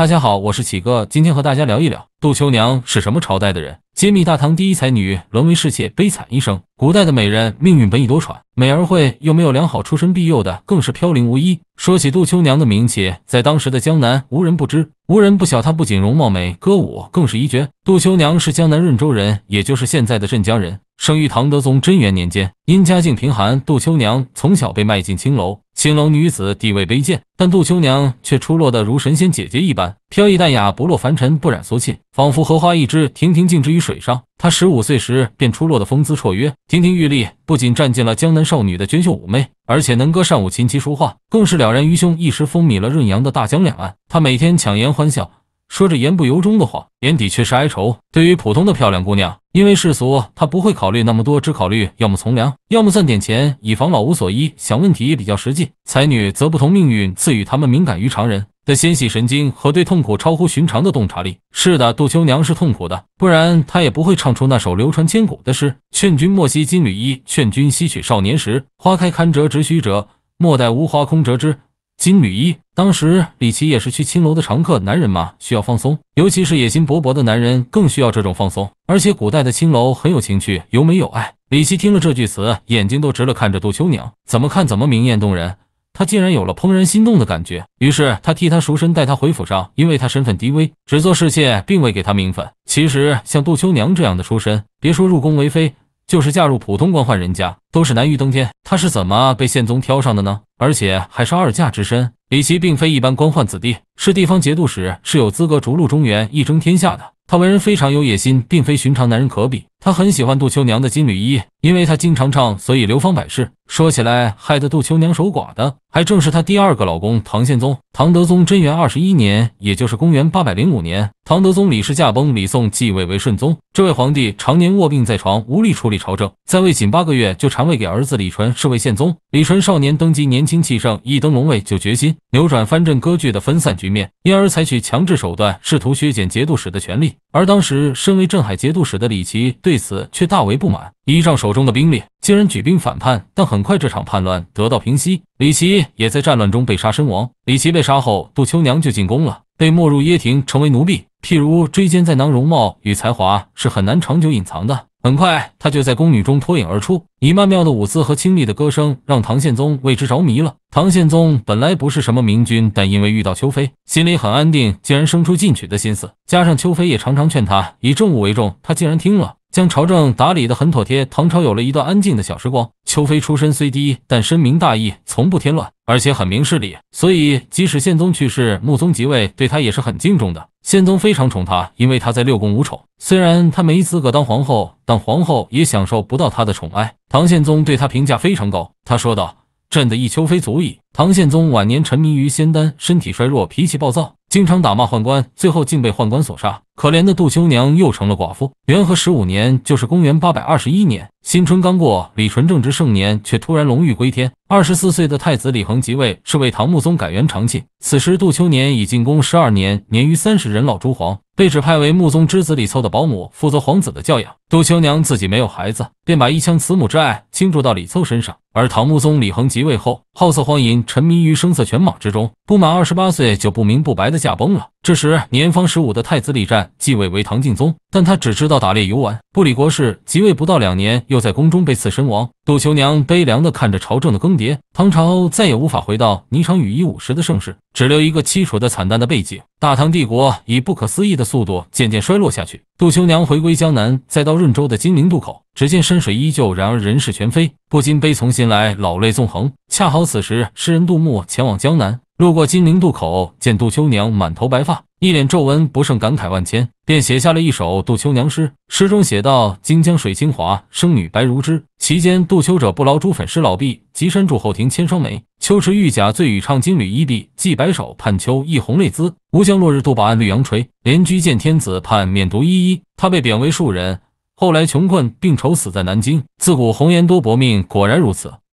大家好，我是启哥，今天和大家聊一聊杜秋娘是什么朝代的人，揭秘大唐第一才女沦为世界悲惨一生。古代的美人命运本已多舛，美而慧又没有良好出身庇佑的，更是飘零无依。说起杜秋娘的名气，在当时的江南无人不知，无人不晓。她不仅容貌美，歌舞更是一绝。杜秋娘是江南润州人，也就是现在的镇江人，生于唐德宗贞元年间。因家境贫寒，杜秋娘从小被卖进青楼。青楼女子地位卑贱，但杜秋娘却出落得如神仙姐姐一般，飘逸淡雅，不落凡尘，不染俗气，仿佛荷花一枝，亭亭净植于水上。她十五岁时便出落得风姿绰约，亭亭玉立，不仅占尽了江南少女的娟秀妩媚，而且能歌善舞，琴棋书画，更是了然于胸，一时风靡了润扬的大江两岸。她每天强颜欢笑，说着言不由衷的话，眼底却是哀愁。对于普通的漂亮姑娘，因为世俗，他不会考虑那么多，只考虑要么从良，要么赚点钱，以防老无所依。想问题也比较实际。才女则不同，命运赐予他们敏感于常人的纤细神经和对痛苦超乎寻常的洞察力。是的，杜秋娘是痛苦的，不然她也不会唱出那首流传千古的诗：“劝君莫惜金缕衣，劝君惜取少年时。花开堪折直须折，莫待无花空折枝。”金缕衣，当时李琦也是去青楼的常客。男人嘛，需要放松，尤其是野心勃勃的男人，更需要这种放松。而且古代的青楼很有情趣，有美有爱。李琦听了这句词，眼睛都直了，看着杜秋娘，怎么看怎么明艳动人，他竟然有了怦然心动的感觉。于是他替她赎身，带她回府上，因为她身份低微，只做侍妾，并未给她名分。其实像杜秋娘这样的出身，别说入宫为妃。就是嫁入普通官宦人家，都是难于登天。他是怎么被宪宗挑上的呢？而且还是二嫁之身，李琪并非一般官宦子弟，是地方节度使，是有资格逐鹿中原、一争天下的。他为人非常有野心，并非寻常男人可比。他很喜欢杜秋娘的《金缕衣》，因为他经常唱，所以流芳百世。说起来，害得杜秋娘守寡的，还正是她第二个老公唐宪宗。唐德宗贞元二十一年，也就是公元八百零五年，唐德宗李氏驾崩，李诵继位为顺宗。这位皇帝常年卧病在床，无力处理朝政，在位仅八个月，就禅位给儿子李纯，是位宪宗。李纯少年登基，年轻气盛，一登龙位就决心扭转藩镇割据的分散局面，因而采取强制手段，试图削减节度使的权力。而当时身为镇海节度使的李琦对。对此却大为不满，依仗手中的兵力，竟然举兵反叛。但很快这场叛乱得到平息，李琦也在战乱中被杀身亡。李琦被杀后，杜秋娘就进宫了，被没入掖庭成为奴婢。譬如追奸在囊，容貌与才华是很难长久隐藏的，很快她就在宫女中脱颖而出。以曼妙的舞姿和清丽的歌声，让唐宪宗为之着迷了。唐宪宗本来不是什么明君，但因为遇到秋妃，心里很安定，竟然生出进取的心思。加上秋妃也常常劝他以政务为重，他竟然听了，将朝政打理得很妥帖。唐朝有了一段安静的小时光。秋妃出身虽低，但深明大义，从不添乱，而且很明事理，所以即使宪宗去世，穆宗即位，对他也是很敬重的。宪宗非常宠她，因为她在六宫无宠。虽然她没资格当皇后，但皇后也享受不到她的宠爱。唐宪宗对他评价非常高，他说道：“朕的一秋非足矣。”唐宪宗晚年沉迷于仙丹，身体衰弱，脾气暴躁，经常打骂宦官，最后竟被宦官所杀。可怜的杜秋娘又成了寡妇。元和十五年，就是公元八百二十一年。新春刚过，李纯正值盛年，却突然龙驭归天。二十四岁的太子李恒即位，是为唐穆宗，改元长庆。此时杜秋娘已进宫十二年，年逾三十，人老珠黄，被指派为穆宗之子李凑的保姆，负责皇子的教养。杜秋娘自己没有孩子，便把一腔慈母之爱倾注到李凑身上。而唐穆宗李恒即位后，好色荒淫，沉迷于声色犬马之中，不满二十八岁就不明不白的驾崩了。这时，年方十五的太子李湛继位为唐敬宗，但他只知道打猎游玩，不理国事。即位不到两年，又在宫中被刺身亡。杜秋娘悲凉地看着朝政的更迭，唐朝再也无法回到霓裳羽衣舞时的盛世，只留一个凄楚的、惨淡的背景。大唐帝国以不可思议的速度渐渐衰落下去。杜秋娘回归江南，再到润州的金陵渡口，只见山水依旧，然而人事全非，不禁悲从心来，老泪纵横。恰好此时，诗人杜牧前往江南。路过金陵渡口，见杜秋娘满头白发，一脸皱纹，不胜感慨万千，便写下了一首《杜秋娘诗》。诗中写道：“京江水清华，生女白如脂。其间杜秋者，不劳朱粉施老碧，及身住后庭千双眉。秋池玉甲醉，与唱金缕衣。碧寄白首盼秋，一红泪滋。吴江落日渡，把岸绿杨垂。连居见天子，盼免独依依。”他被贬为庶人，后来穷困病愁死在南京。自古红颜多薄命，果然如此。